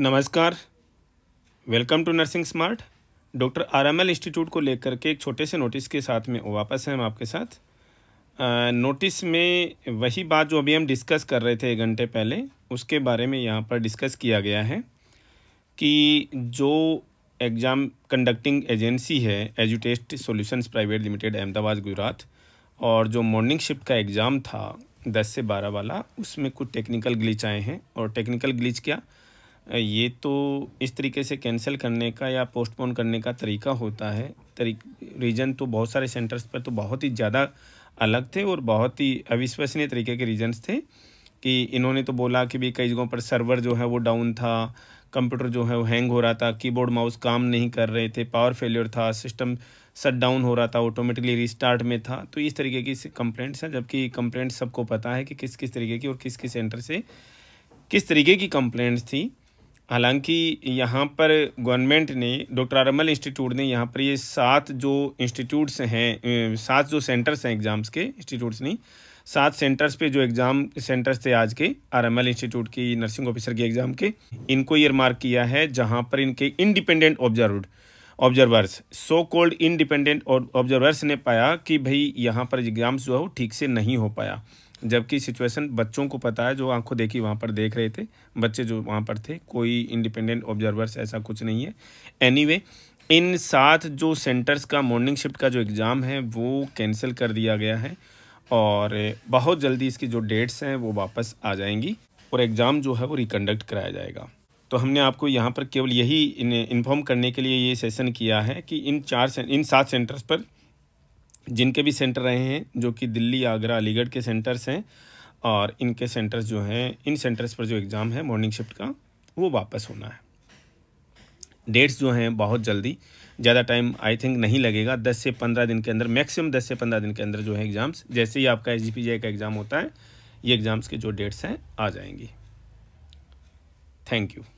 नमस्कार welcome to nursing smart doctor L institute को लेकर के एक छोटे से नोटिस के साथ में वापस हैं हम आपके साथ नोटिस में वही बात जो अभी हम डिस्कस कर रहे थे एक घंटे पहले उसके बारे में यहाँ पर डिस्कस किया गया है कि जो एग्ज़ाम कंडक्टिंग एजेंसी है Edutest solutions private limited Ahmedabad Gujarat और जो मॉर्निंग शिफ्ट का एग्ज़ाम था दस से बारह वाला उसमें कुछ टेक्निकल ग्लिच आए हैं और टेक्निकल ग्लिच क्या ये तो इस तरीके से कैंसिल करने का या पोस्टपोन करने का तरीका होता है तरी रीज़न तो बहुत सारे सेंटर्स पर तो बहुत ही ज़्यादा अलग थे और बहुत ही अविश्वसनीय तरीके के रीजन्स थे कि इन्होंने तो बोला कि भी कई जगहों पर सर्वर जो है वो डाउन था कंप्यूटर जो है वो हैंग हो रहा था कीबोर्ड माउस काम नहीं कर रहे थे पावर फेल्योर था सिस्टम सट डाउन हो रहा था ऑटोमेटिकली रिस्टार्ट में था तो इस तरीके की कंप्लेंट्स हैं जबकि कंप्लेंट्स सबको पता है कि किस किस तरीके की और किस किस सेंटर से किस तरीके की कंप्लेंट्स थी हालांकि यहाँ पर गवर्नमेंट ने डॉक्टर आरमल इंस्टीट्यूट ने यहाँ पर ये सात जो इंस्टीट्यूट्स हैं सात जो सेंटर्स हैं एग्ज़ाम्स के इंस्टीट्यूट्स नहीं सात सेंटर्स पे जो एग्ज़ाम सेंटर्स थे आज के आरएमएल इंस्टीट्यूट की नर्सिंग ऑफिसर के एग्ज़ाम के इनको ये मार्क किया है जहाँ पर इनके independent observe observers so called independent observers ने पाया कि भाई यहाँ पर एग्ज़ाम्स जो है वो ठीक से नहीं हो पाया जबकि सिचुएशन बच्चों को पता है जो आंखों देखी वहाँ पर देख रहे थे बच्चे जो वहाँ पर थे कोई इंडिपेंडेंट ऑब्जर्वर्स ऐसा कुछ नहीं है एनी anyway, इन सात जो सेंटर्स का मॉर्निंग शिफ्ट का जो एग्ज़ाम है वो कैंसिल कर दिया गया है और बहुत जल्दी इसकी जो डेट्स हैं वो वापस आ जाएंगी और एग्ज़ाम जो है वो रिकंडक्ट कराया जाएगा तो हमने आपको यहाँ पर केवल यही इन्फॉर्म करने के लिए ये सेशन किया है कि इन चार इन सात सेंटर्स पर जिनके भी सेंटर रहे हैं जो कि दिल्ली आगरा अलीगढ़ के सेंटर्स हैं और इनके सेंटर्स जो हैं इन सेंटर्स पर जो एग्ज़ाम है मॉर्निंग शिफ्ट का वो वापस होना है डेट्स जो हैं बहुत जल्दी ज़्यादा टाइम आई थिंक नहीं लगेगा दस से पंद्रह दिन के अंदर मैक्सिमम दस से पंद्रह दिन के अंदर जो है एग्ज़ाम्स जैसे ही आपका एस का एग्ज़ाम होता है ये एग्ज़ाम्स के जो डेट्स हैं आ जाएंगी थैंक यू